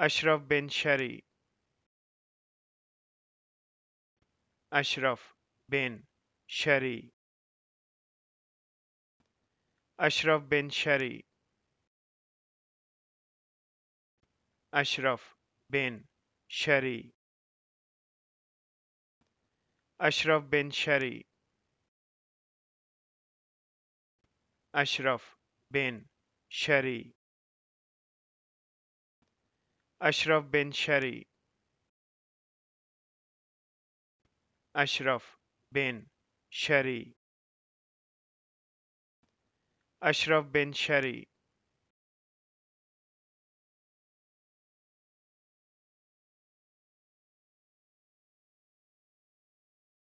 Ashraf bin Shari Ashraf bin Shari Ashraf bin Shari Ashraf bin Shari Ashraf bin Shari Ashraf bin Shari أشرف بن شري أشرف بن شري أشرف بن شري